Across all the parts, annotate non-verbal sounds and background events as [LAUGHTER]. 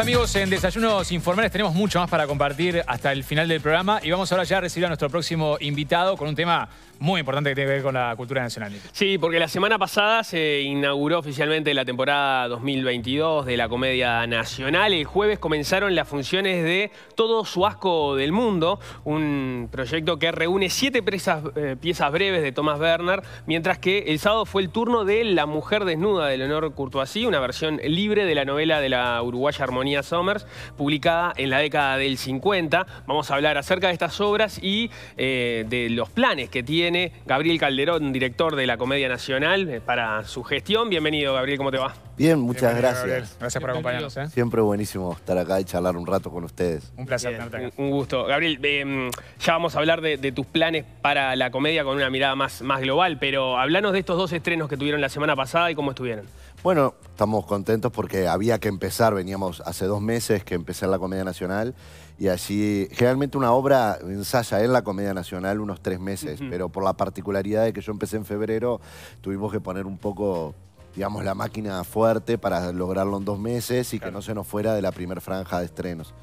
Amigos, en Desayunos Informales tenemos mucho más para compartir hasta el final del programa y vamos ahora ya a recibir a nuestro próximo invitado con un tema muy importante que tiene que ver con la cultura nacional. Sí, porque la semana pasada se inauguró oficialmente la temporada 2022 de la Comedia Nacional. El jueves comenzaron las funciones de Todo su asco del mundo, un proyecto que reúne siete eh, piezas breves de Thomas Werner, mientras que el sábado fue el turno de La mujer desnuda de Leonor Curtoisí, una versión libre de la novela de la uruguaya Armonía Somers, publicada en la década del 50. Vamos a hablar acerca de estas obras y eh, de los planes que tiene Gabriel Calderón, director de la Comedia Nacional, eh, para su gestión. Bienvenido, Gabriel, ¿cómo te va? Bien, muchas gracias. Gracias por acompañarnos. ¿eh? Siempre buenísimo estar acá y charlar un rato con ustedes. Un placer estar acá. Un gusto. Gabriel, em, ya vamos a hablar de, tus planes para la comedia con una mirada más, más global, pero hablanos de estos dos estrenos que tuvieron la semana pasada y cómo estuvieron. Bueno, estamos contentos porque había que empezar, veníamos hace dos meses que empecé en la Comedia Nacional y así, generalmente una obra ensaya en la Comedia Nacional unos tres meses, pero por la particularidad de que yo empecé en febrero, tuvimos que poner un poco digamos, la máquina fuerte para lograrlo en dos meses y que no se nos fuera de la primer franja de estrenos.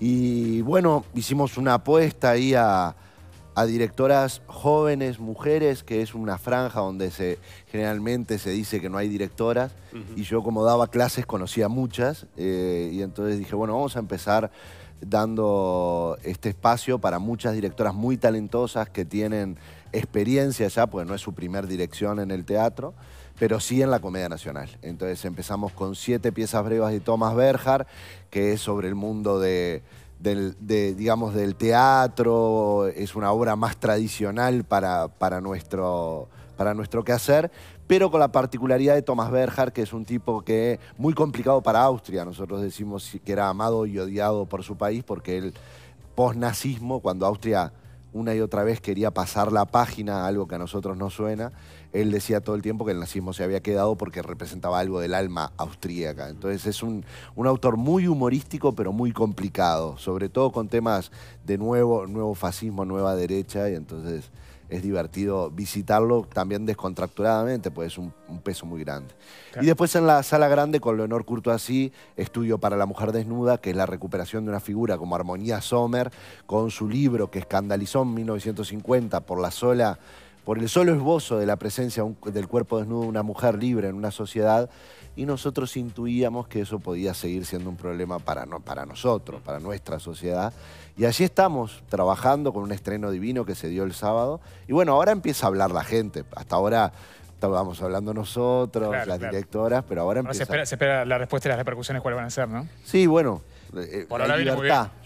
Y bueno, hicimos una apuesta ahí a, a directoras jóvenes, mujeres, que es una franja donde se, generalmente se dice que no hay directoras. Y yo como daba clases conocía muchas. Eh, y entonces dije, bueno, vamos a empezar dando este espacio para muchas directoras muy talentosas que tienen experiencia ya, porque no es su primer dirección en el teatro, pero sí en la Comedia Nacional. Entonces empezamos con siete piezas brevas de Thomas Berger, que es sobre el mundo de del, de, digamos, del teatro, es una obra más tradicional para, para, nuestro, para nuestro quehacer, pero con la particularidad de Thomas Berger, que es un tipo que muy complicado para Austria. Nosotros decimos que era amado y odiado por su país porque el post cuando Austria una y otra vez quería pasar la página, algo que a nosotros no suena, él decía todo el tiempo que el nazismo se había quedado porque representaba algo del alma austríaca. Entonces es un, autor muy humorístico, pero muy complicado, sobre todo con temas de nuevo, nuevo fascismo, nueva derecha, y entonces es divertido visitarlo también descontracturadamente, pues es un, peso muy grande. Y después en la sala grande con Leonor así, Estudio para la Mujer Desnuda, que es la recuperación de una figura como Armonía Sommer, con su libro que escandalizó en 1950 por la sola por el solo esbozo de la presencia del cuerpo desnudo de una mujer libre en una sociedad, y nosotros intuíamos que eso podía seguir siendo un problema para, para nosotros, para nuestra sociedad. Y allí estamos trabajando con un estreno divino que se dio el sábado. Y bueno, ahora empieza a hablar la gente. Hasta ahora estábamos hablando nosotros, las directoras, pero ahora, empieza... espera, se espera la respuesta y las repercusiones cuáles van a ser, ¿no? Sí, bueno. Eh, Por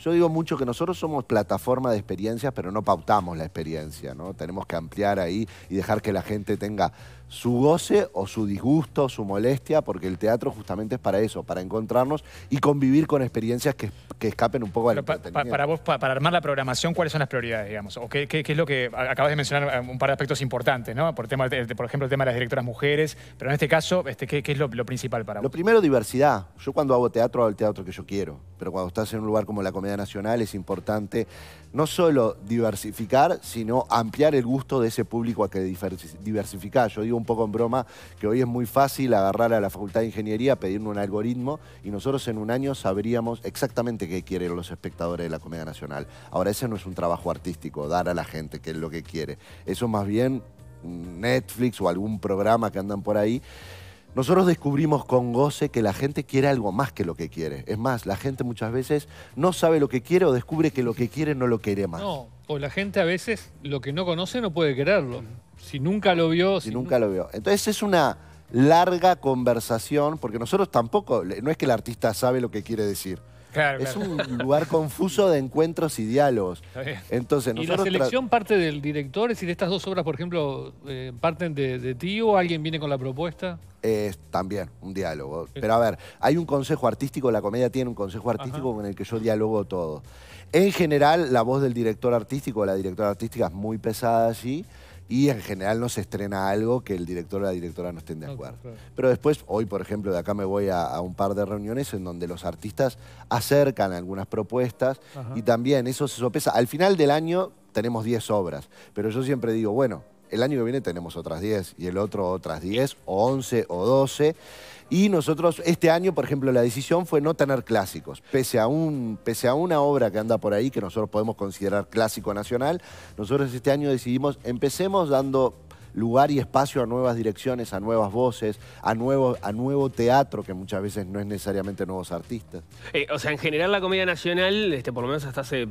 Yo digo mucho que nosotros somos plataforma de experiencias, pero no pautamos la experiencia, ¿no? Tenemos que ampliar ahí y dejar que la gente tenga su goce o su disgusto, su molestia, porque el teatro justamente es para eso, para encontrarnos y convivir con experiencias que, escapen un poco al pa, Para vos, para armar la programación, ¿cuáles son las prioridades, digamos? ¿O qué, es lo que acabas de mencionar eh, un par de aspectos importantes, ¿no? Por, tema, por ejemplo, el tema de las directoras mujeres, pero en este caso, este, ¿qué, es lo, principal para vos? Lo primero, diversidad. Yo cuando hago teatro, hago el teatro que yo quiero, pero cuando estás en un lugar como la Comedia Nacional es importante no solo diversificar, sino ampliar el gusto de ese público a que diversificar. Yo digo, un poco en broma que hoy es muy fácil agarrar a la Facultad de Ingeniería, pedirle un algoritmo y nosotros en un año sabríamos exactamente qué quieren los espectadores de la Comedia Nacional. Ahora, ese no es un trabajo artístico, dar a la gente qué es lo que quiere. Eso más bien Netflix o algún programa que andan por ahí. Nosotros descubrimos con goce que la gente quiere algo más que lo que quiere. Es más, la gente muchas veces no sabe lo que quiere o descubre que lo que quiere no lo quiere más. No, o pues la gente a veces lo que no conoce no puede quererlo. Si nunca lo vio. Si, nunca lo vio. Entonces es una larga conversación, porque nosotros tampoco, no es que el artista sabe lo que quiere decir. Claro, es un lugar confuso de encuentros y diálogos. Entonces, ¿Y la selección parte del director? Es decir, estas dos obras, por ejemplo, eh, ¿parten de, ti o alguien viene con la propuesta? Es también, un diálogo. Pero a ver, hay un consejo artístico, la comedia tiene un consejo artístico con el que yo dialogo todo. En general, la voz del director artístico o la directora artística es muy pesada allí y en general no se estrena algo que el director o la directora no estén de acuerdo. Pero después, hoy por ejemplo, de acá me voy a, un par de reuniones en donde los artistas acercan algunas propuestas y también eso se sopesa. Al final del año tenemos 10 obras, pero yo siempre digo, bueno, el año que viene tenemos otras 10 y el otro otras 10 o 11 o 12. Y nosotros, este año, por ejemplo, la decisión fue no tener clásicos. Pese a, un, pese a una obra que anda por ahí, que nosotros podemos considerar clásico nacional, nosotros este año decidimos, empecemos dando lugar y espacio a nuevas direcciones, a nuevas voces, a nuevo, a nuevo teatro, que muchas veces no es necesariamente nuevos artistas. Eh, o sea, en general la comedia nacional, este, por lo menos hasta hace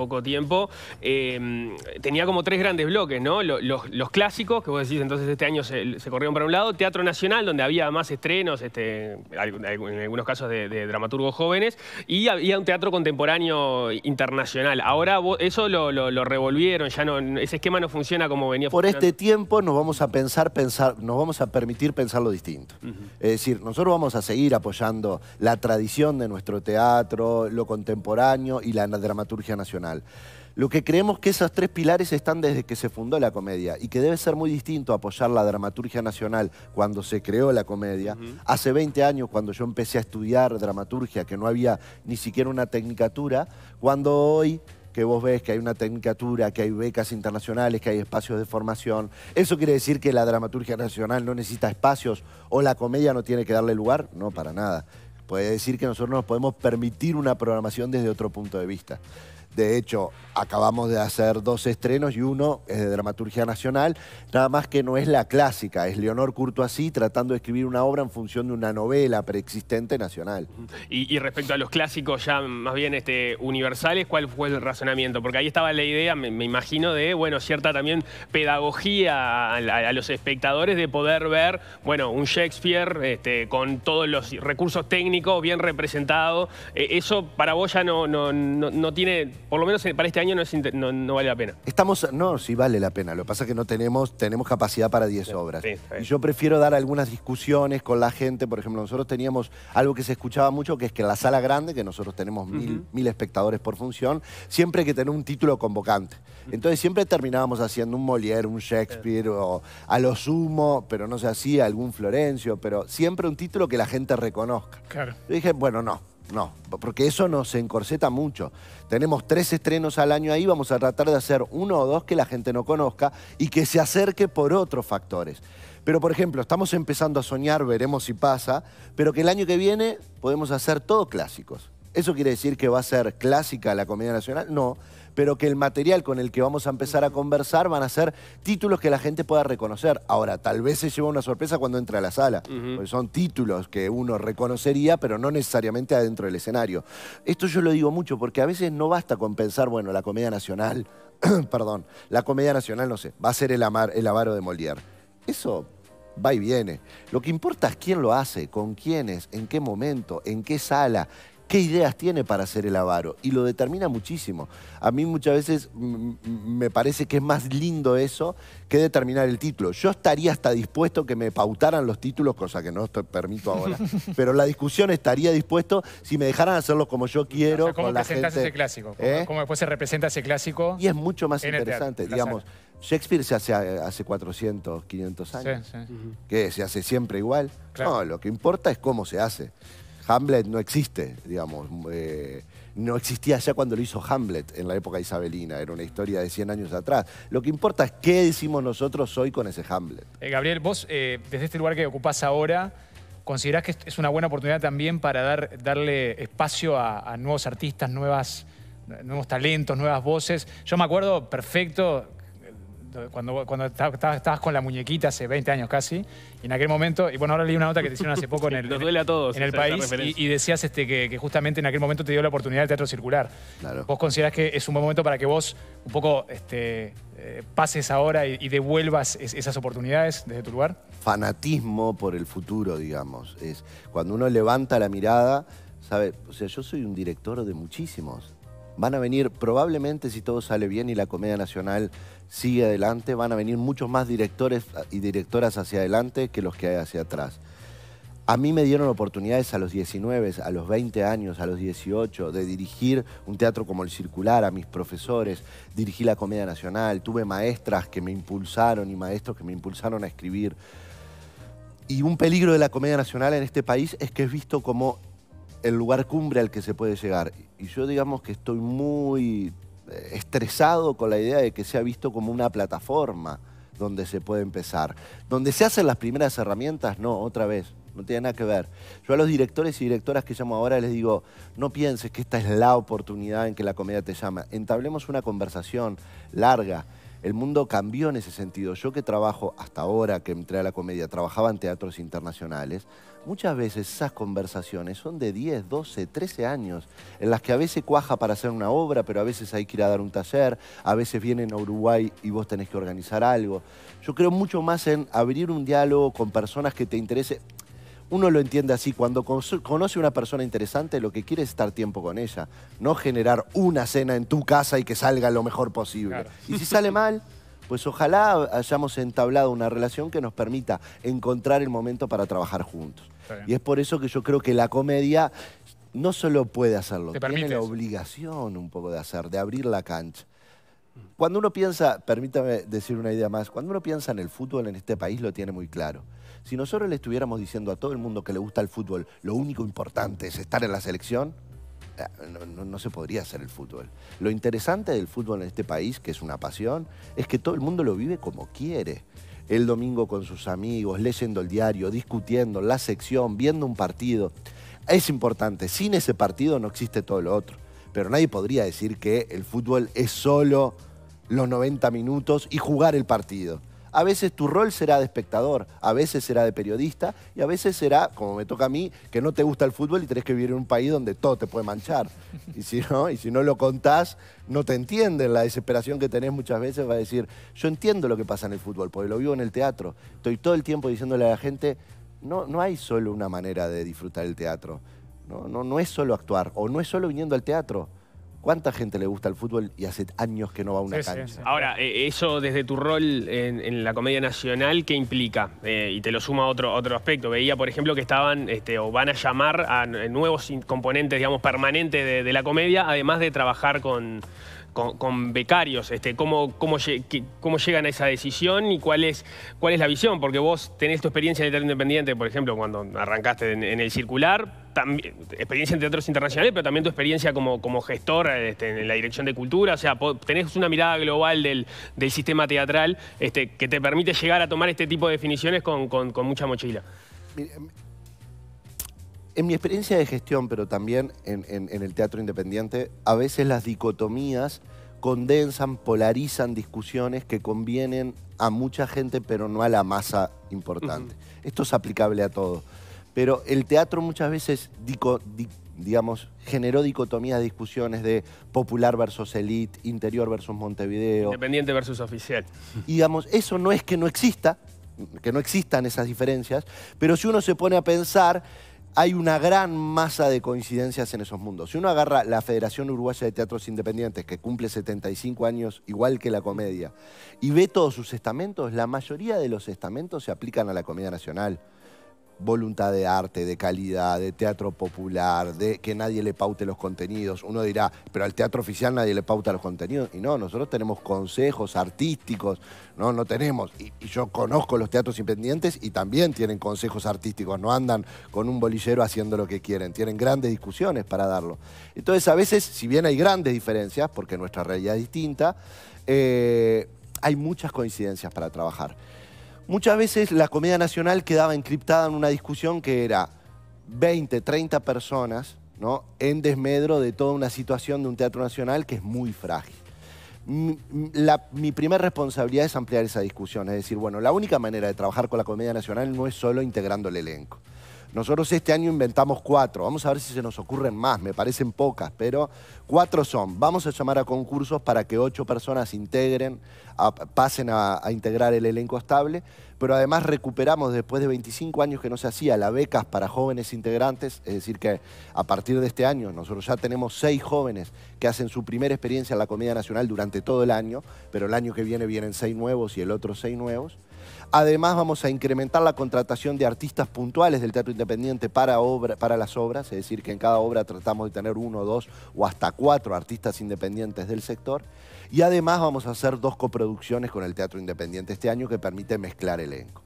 poco tiempo, em, tenía como tres grandes bloques, ¿no? Los, clásicos, que vos decís, entonces este año se, corrieron para un lado, Teatro Nacional, donde había más estrenos, este, en algunos casos de, dramaturgos jóvenes, y había un teatro contemporáneo internacional. Ahora eso lo, revolvieron, ya ese esquema no funciona como venía Por este tiempo nos vamos a pensar, pensar, nos vamos a permitir pensar lo distinto. Es decir, nosotros vamos a seguir apoyando la tradición de nuestro teatro, lo contemporáneo y la dramaturgia nacional. Lo que creemos que esos tres pilares están desde que se fundó la comedia y que debe ser muy distinto apoyar la dramaturgia nacional cuando se creó la comedia. Hace 20 años, cuando yo empecé a estudiar dramaturgia, que no había ni siquiera una tecnicatura, cuando hoy que vos ves que hay una tecnicatura, que hay becas internacionales, que hay espacios de formación. ¿Eso quiere decir que la dramaturgia nacional no necesita espacios o la comedia no tiene que darle lugar? No, para nada. Puede decir que nosotros nos podemos permitir una programación desde otro punto de vista. De hecho, acabamos de hacer dos estrenos y uno es de dramaturgia nacional, nada más que no es la clásica, es Leonor así, tratando de escribir una obra en función de una novela preexistente nacional. Y, respecto a los clásicos ya más bien este, universales, ¿cuál fue el razonamiento? Porque ahí estaba la idea, me, imagino, de bueno, cierta también pedagogía a, los espectadores de poder ver, bueno, un Shakespeare este, con todos los recursos técnicos bien representado. E, eso para vos ya no, no tiene por lo menos eh, para este año no, vale la pena. Estamos, no, sí vale la pena. Lo que pasa es que no tenemos, tenemos capacidad para 10 obras. y yo prefiero dar algunas discusiones con la gente. Por ejemplo, nosotros teníamos algo que se escuchaba mucho, que es que en la sala grande, que nosotros tenemos mil, mil espectadores por función, siempre hay que tener un título convocante. Entonces siempre terminábamos haciendo un Molière, un Shakespeare, o a lo sumo, pero no sé, hacía, algún Florencio, pero siempre un título que la gente reconozca. Yo dije, bueno, no, no, porque eso nos encorseta mucho. Tenemos tres estrenos al año ahí, vamos a tratar de hacer uno o dos que la gente no conozca y que se acerque por otros factores. Pero, por ejemplo, estamos empezando a soñar, veremos si pasa, pero que el año que viene podemos hacer todos clásicos. ¿Eso quiere decir que va a ser clásica la Comedia Nacional? No, pero que el material con el que vamos a empezar a conversar van a ser títulos que la gente pueda reconocer. Ahora, tal vez se lleva una sorpresa cuando entra a la sala, porque son títulos que uno reconocería, pero no necesariamente adentro del escenario. Esto yo lo digo mucho porque a veces no basta con pensar, bueno, la comedia nacional, [CLEARS THROAT] perdón, la comedia nacional, no sé, va a ser el, amar, el avaro de Molière. Eso va y viene. Lo que importa es quién lo hace, con quiénes, en qué momento, en qué sala, qué ideas tiene para hacer el avaro. Y lo determina muchísimo. A mí muchas veces me parece que es más lindo eso que determinar el título. Yo estaría hasta dispuesto que me pautaran los títulos, cosa que no te permito ahora. [LAUGHS] Pero la discusión estaría dispuesto si me dejaran hacerlo como yo quiero. O sea, ¿Cómo con ese clásico? ¿eh? ¿Cómo, después se representa ese clásico? Y es mucho más interesante, digamos. Shakespeare se hace hace 400, 500 años, sí, que se hace siempre igual. No, lo que importa es cómo se hace. Hamlet no existe, digamos. Eh, no existía ya cuando lo hizo Hamlet en la época isabelina, era una historia de 100 años atrás. Lo que importa es qué decimos nosotros hoy con ese Hamlet. Eh, Gabriel, vos eh, desde este lugar que ocupás ahora, ¿considerás que es una buena oportunidad también para dar, darle espacio a, nuevos artistas, nuevas, nuevos talentos, nuevas voces? Yo me acuerdo perfecto, cuando, cuando estabas con la muñequita hace 20 años casi, y en aquel momento, y bueno, ahora leí una nota que te hicieron hace poco en [LAUGHS] el, en el país, y, decías este, que, justamente en aquel momento te dio la oportunidad del teatro circular. ¿Vos considerás que es un buen momento para que vos un poco este, eh, pases ahora y, devuelvas esas oportunidades desde tu lugar? Fanatismo por el futuro, digamos. Es cuando uno levanta la mirada, ¿sabe? O sea, yo soy un director de muchísimos van a venir probablemente, si todo sale bien y la Comedia Nacional sigue adelante, van a venir muchos más directores y directoras hacia adelante que los que hay hacia atrás. A mí me dieron oportunidades a los 19, a los 20 años, a los 18, de dirigir un teatro como el Circular, a mis profesores, dirigí la Comedia Nacional, tuve maestras que me impulsaron y maestros que me impulsaron a escribir. Y un peligro de la Comedia Nacional en este país es que es visto como el lugar cumbre al que se puede llegar. Y yo digamos que estoy muy eh, estresado con la idea de que sea visto como una plataforma donde se puede empezar. Donde se hacen las primeras herramientas, no, otra vez, no tiene nada que ver. Yo a los directores y directoras que llamo ahora les digo, no pienses que esta es la oportunidad en que la comedia te llama. Entablemos una conversación larga el mundo cambió en ese sentido. Yo que trabajo hasta ahora, que entré a la comedia, trabajaba en teatros internacionales, muchas veces esas conversaciones son de 10, 12, 13 años, en las que a veces cuaja para hacer una obra, pero a veces hay que ir a dar un taller, a veces vienen a Uruguay y vos tenés que organizar algo. Yo creo mucho más en abrir un diálogo con personas que te interesen uno lo entiende así, cuando conoce a una persona interesante lo que quiere es estar tiempo con ella, no generar una cena en tu casa y que salga lo mejor posible. Y si sale mal, pues ojalá hayamos entablado una relación que nos permita encontrar el momento para trabajar juntos. Y es por eso que yo creo que la comedia no solo puede hacerlo, tiene la obligación un poco de hacer, de abrir la cancha. Cuando uno piensa, permítame decir una idea más, cuando uno piensa en el fútbol en este país lo tiene muy claro. Si nosotros le estuviéramos diciendo a todo el mundo que le gusta el fútbol, lo único importante es estar en la selección, eh, no, se podría hacer el fútbol. Lo interesante del fútbol en este país, que es una pasión, es que todo el mundo lo vive como quiere. El domingo con sus amigos, leyendo el diario, discutiendo, la sección, viendo un partido. Es importante, sin ese partido no existe todo lo otro. Pero nadie podría decir que el fútbol es solo los 90 minutos y jugar el partido. A veces tu rol será de espectador, a veces será de periodista y a veces será, como me toca a mí, que no te gusta el fútbol y tenés que vivir en un país donde todo te puede manchar. [LAUGHS] Y si no, y si no lo contás, no te entienden. La desesperación que tenés muchas veces va a decir, yo entiendo lo que pasa en el fútbol, porque lo vivo en el teatro. Estoy todo el tiempo diciéndole a la gente, no, no hay solo una manera de disfrutar el teatro. No, no, no es solo actuar o no es solo viniendo al teatro. ¿Cuánta gente le gusta el fútbol y hace años que no va a una cancha? Ahora, eh, eso desde tu rol en, la comedia nacional, ¿qué implica? Eh, y te lo suma otro, otro aspecto. Veía, por ejemplo, que estaban este, o van a llamar a nuevos componentes, digamos, permanentes de la comedia, además de trabajar con con, becarios, este, cómo, cómo, cómo, llegan a esa decisión y cuál es, cuál es la visión, porque vos tenés tu experiencia en teatro independiente, por ejemplo, cuando arrancaste en, el circular, también, experiencia en teatros internacionales, pero también tu experiencia como, como gestor este, en la dirección de cultura, o sea, tenés una mirada global del, sistema teatral este, que te permite llegar a tomar este tipo de definiciones con, mucha mochila en mi experiencia de gestión, pero también en, el teatro independiente, a veces las dicotomías condensan, polarizan discusiones que convienen a mucha gente, pero no a la masa importante. Esto es aplicable a todo. Pero el teatro muchas veces, generó dicotomías, discusiones de popular versus elite, interior versus Montevideo. Independiente versus oficial. Y digamos, eso no es que no exista, que no existan esas diferencias, pero si uno se pone a pensar hay una gran masa de coincidencias en esos mundos. Si uno agarra la Federación Uruguaya de Teatros Independientes, que cumple 75 años igual que la comedia, y ve todos sus estamentos, la mayoría de los estamentos se aplican a la comedia nacional voluntad de arte, de calidad, de teatro popular, de que nadie le paute los contenidos. Uno dirá, pero al teatro oficial nadie le pauta los contenidos. Y no, nosotros tenemos consejos artísticos, no, no tenemos. Y, yo conozco los teatros independientes y también tienen consejos artísticos, no andan con un bolillero haciendo lo que quieren, tienen grandes discusiones para darlo. Entonces, a veces, si bien hay grandes diferencias, porque nuestra realidad es distinta, eh, hay muchas coincidencias para trabajar. Muchas veces la comedia nacional quedaba encriptada en una discusión que era 20, 30 personas, ¿no? En desmedro de toda una situación de un teatro nacional que es muy frágil. Mi, primera responsabilidad es ampliar esa discusión, es decir, bueno, la única manera de trabajar con la comedia nacional no es solo integrando el elenco. Nosotros este año inventamos cuatro. Vamos a ver si se nos ocurren más. Me parecen pocas, pero cuatro son. Vamos a llamar a concursos para que ocho personas integren, pasen a, integrar el elenco estable. Pero además recuperamos después de 25 años que no se hacía la becas para jóvenes integrantes. Es decir, que a partir de este año nosotros ya tenemos seis jóvenes que hacen su primera experiencia en la comida nacional durante todo el año. Pero el año que viene vienen seis nuevos y el otro seis nuevos. Además, vamos a incrementar la contratación de artistas puntuales del Teatro Independiente para, para las obras, es decir, que en cada obra tratamos de tener uno, dos o hasta cuatro artistas independientes del sector. Y además vamos a hacer dos coproducciones con el Teatro Independiente este año que permite mezclar elenco.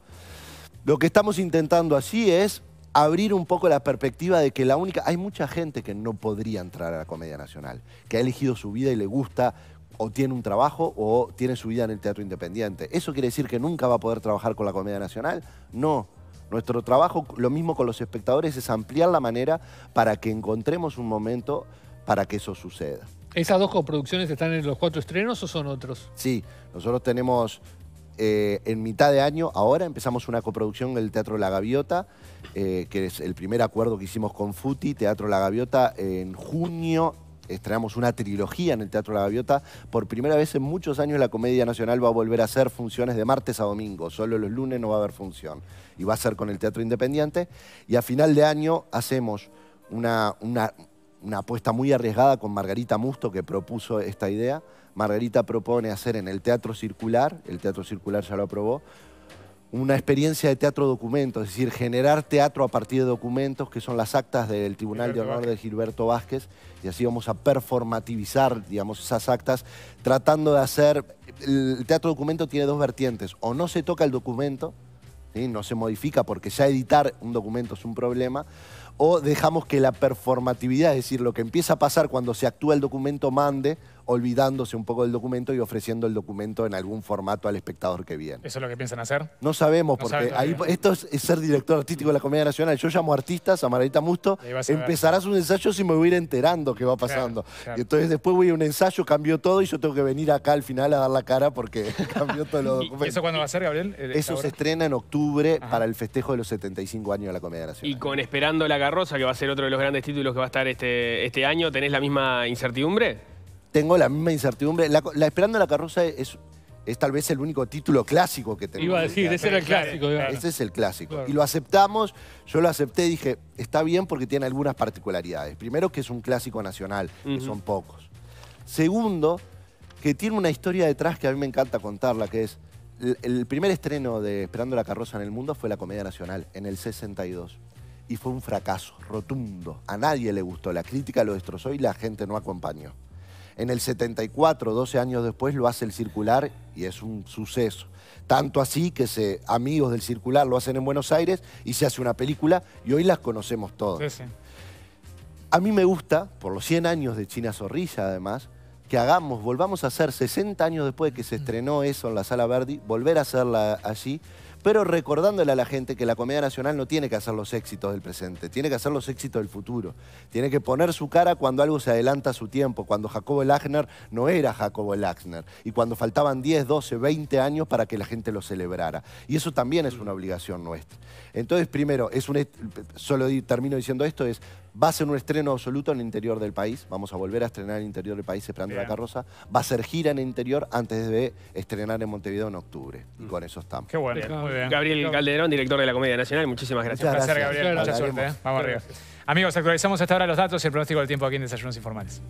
Lo que estamos intentando así es abrir un poco la perspectiva de que la única... Hay mucha gente que no podría entrar a la Comedia Nacional, que ha elegido su vida y le gusta o tiene un trabajo o tiene su vida en el teatro independiente. ¿Eso quiere decir que nunca va a poder trabajar con la Comedia Nacional? No. Nuestro trabajo, lo mismo con los espectadores, es ampliar la manera para que encontremos un momento para que eso suceda. ¿Esas dos coproducciones están en los cuatro estrenos o son otros? Sí, nosotros tenemos eh, en mitad de año, ahora empezamos una coproducción en el Teatro La Gaviota, eh, que es el primer acuerdo que hicimos con FUTI, Teatro La Gaviota, en junio estrenamos una trilogía en el Teatro La Gaviota. Por primera vez en muchos años la Comedia Nacional va a volver a hacer funciones de martes a domingo. Solo los lunes no va a haber función. Y va a ser con el Teatro Independiente. Y a final de año hacemos una, una apuesta muy arriesgada con Margarita Musto que propuso esta idea. Margarita propone hacer en el Teatro Circular, el Teatro Circular ya lo aprobó, una experiencia de teatro documento, es decir, generar teatro a partir de documentos que son las actas del Tribunal de Honor de Gilberto Vázquez y así vamos a performativizar, digamos, esas actas tratando de hacer... El teatro documento tiene dos vertientes, o no se toca el documento, no se modifica porque ya editar un documento es un problema, o dejamos que la performatividad, es decir, lo que empieza a pasar cuando se actúa el documento, mande, olvidándose un poco del documento y ofreciendo el documento en algún formato al espectador que viene. ¿Eso es lo que piensan hacer? No sabemos, porque esto es, ser director artístico de la Comedia Nacional. Yo llamo artistas, a Margarita Musto, empezarás un ensayo si me voy a ir enterando qué va pasando. Y entonces después voy a un ensayo, cambió todo y yo tengo que venir acá al final a dar la cara porque [LAUGHS] cambió todo los ¿Y eso cuándo va a ser, Gabriel? Eh, eso se estrena en octubre para el festejo de los 75 años de la Comedia Nacional. Y con Esperando la que va a ser otro de los grandes títulos que va a estar este, este año, ¿tenés la misma incertidumbre? Tengo la misma incertidumbre. La, Esperando la Carroza es, es tal vez el único título clásico que tenemos. Iba a decir, ese era el clásico. Ese es el clásico. Y lo aceptamos, yo lo acepté y dije, está bien porque tiene algunas particularidades. Primero, que es un clásico nacional, que son pocos. Segundo, que tiene una historia detrás que a mí me encanta contarla, que es, el, el primer estreno de Esperando la Carroza en el mundo fue la Comedia Nacional, en el 62 y fue un fracaso rotundo. A nadie le gustó, la crítica lo destrozó y la gente no acompañó. En el 74, 12 años después, lo hace el circular y es un suceso. Tanto así que se, amigos del circular lo hacen en Buenos Aires y se hace una película y hoy las conocemos todos. A mí me gusta, por los 100 años de China Zorrilla además, que hagamos, volvamos a hacer 60 años después de que se mm. estrenó eso en la Sala Verdi, volver a hacerla allí pero recordándole a la gente que la comedia nacional no tiene que hacer los éxitos del presente, tiene que hacer los éxitos del futuro. Tiene que poner su cara cuando algo se adelanta a su tiempo, cuando Jacobo Lachner no era Jacobo Lachner y cuando faltaban 10, 12, 20 años para que la gente lo celebrara. Y eso también es una obligación nuestra. Entonces, primero, es un, solo termino diciendo esto, es Va a ser un estreno absoluto en el interior del país. Vamos a volver a estrenar en el interior del país esperando la carroza. Va a ser gira en el interior antes de estrenar en Montevideo en octubre. Y mm. con eso estamos. Qué bueno. Gabriel Calderón, director de la Comedia Nacional. Muchísimas gracias. Un placer, Gabriel. Mucha suerte. ¿eh? Vamos arriba. Amigos, actualizamos hasta ahora los datos y el pronóstico del tiempo aquí en Desayunos Informales.